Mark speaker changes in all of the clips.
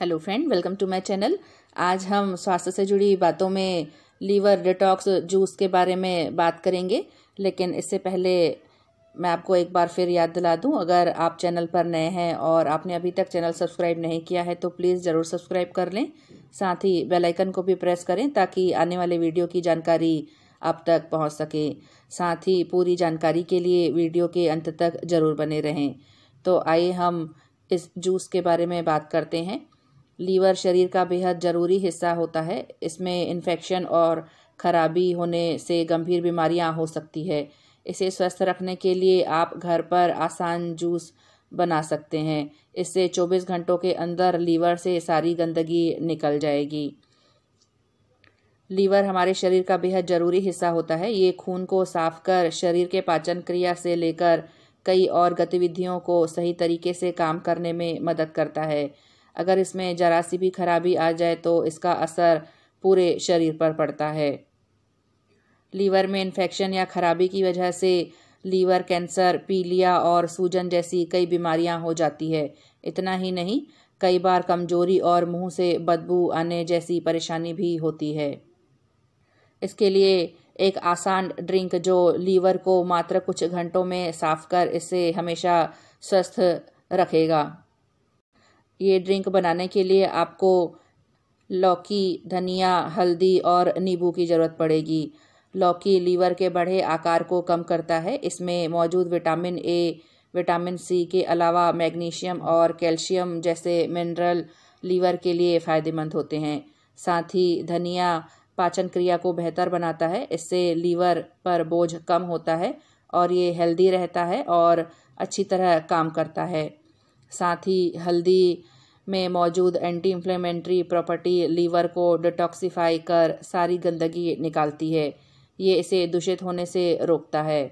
Speaker 1: hello friend welcome to my channel आज हम स्वास्थ्य से जुड़ी बातों में लीवर डिटॉक्स जूस के बारे में बात करेंगे लेकिन इससे पहले मैं आपको एक बार फिर याद दिला दूं अगर आप चैनल पर नए हैं और आपने अभी तक चैनल सब्सक्राइब नहीं किया है तो प्लीज़ ज़रूर सब्सक्राइब कर लें साथ ही बेलाइकन को भी प्रेस करें ताकि आने वाले वीडियो की जानकारी आप तक पहुँच सके साथ ही पूरी जानकारी के लिए वीडियो के अंत तक ज़रूर बने रहें तो आइए हम इस जूस के बारे में बात करते हैं लीवर शरीर का बेहद ज़रूरी हिस्सा होता है इसमें इन्फेक्शन और खराबी होने से गंभीर बीमारियां हो सकती है इसे स्वस्थ रखने के लिए आप घर पर आसान जूस बना सकते हैं इससे 24 घंटों के अंदर लीवर से सारी गंदगी निकल जाएगी लीवर हमारे शरीर का बेहद ज़रूरी हिस्सा होता है ये खून को साफ कर शरीर के पाचन क्रिया से लेकर कई और गतिविधियों को सही तरीके से काम करने में मदद करता है अगर इसमें जरा सी भी खराबी आ जाए तो इसका असर पूरे शरीर पर पड़ता है लीवर में इन्फेक्शन या खराबी की वजह से लीवर कैंसर पीलिया और सूजन जैसी कई बीमारियां हो जाती है इतना ही नहीं कई बार कमजोरी और मुंह से बदबू आने जैसी परेशानी भी होती है इसके लिए एक आसान ड्रिंक जो लीवर को मात्र कुछ घंटों में साफ कर इससे हमेशा स्वस्थ रखेगा ये ड्रिंक बनाने के लिए आपको लौकी धनिया हल्दी और नींबू की ज़रूरत पड़ेगी लौकी लीवर के बढ़े आकार को कम करता है इसमें मौजूद विटामिन ए विटामिन सी के अलावा मैग्नीशियम और कैल्शियम जैसे मिनरल लीवर के लिए फ़ायदेमंद होते हैं साथ ही धनिया पाचन क्रिया को बेहतर बनाता है इससे लीवर पर बोझ कम होता है और ये हेल्दी रहता है और अच्छी तरह काम करता है साथ ही हल्दी में मौजूद एंटी इन्फ्लेमेंट्री प्रॉपर्टी लीवर को डिटॉक्सीफाई कर सारी गंदगी निकालती है ये इसे दूषित होने से रोकता है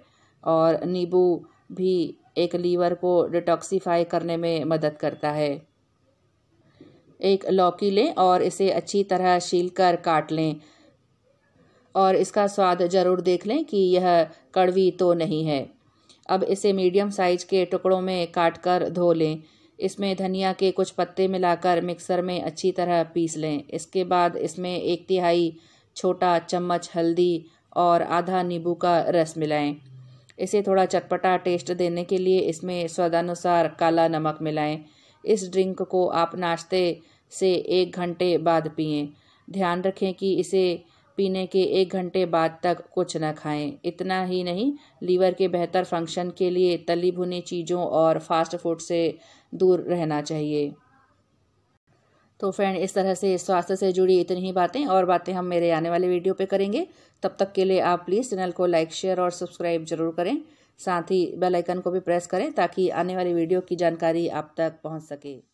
Speaker 1: और नींबू भी एक लीवर को डिटॉक्सीफाई करने में मदद करता है एक लौकी लें और इसे अच्छी तरह छील कर काट लें और इसका स्वाद ज़रूर देख लें कि यह कड़वी तो नहीं है अब इसे मीडियम साइज के टुकड़ों में काट कर धो लें इसमें धनिया के कुछ पत्ते मिलाकर मिक्सर में अच्छी तरह पीस लें इसके बाद इसमें एक तिहाई छोटा चम्मच हल्दी और आधा नींबू का रस मिलाएं इसे थोड़ा चटपटा टेस्ट देने के लिए इसमें स्वादानुसार काला नमक मिलाएं इस ड्रिंक को आप नाश्ते से एक घंटे बाद पिएं ध्यान रखें कि इसे पीने के एक घंटे बाद तक कुछ न खाएं इतना ही नहीं लीवर के बेहतर फंक्शन के लिए तली भुनी चीज़ों और फास्ट फूड से दूर रहना चाहिए तो फ्रेंड इस तरह से स्वास्थ्य से जुड़ी इतनी ही बातें और बातें हम मेरे आने वाले वीडियो पे करेंगे तब तक के लिए आप प्लीज़ चैनल को लाइक शेयर और सब्सक्राइब जरूर करें साथ ही बेल आइकन को भी प्रेस करें ताकि आने वाली वीडियो की जानकारी आप तक पहुंच सके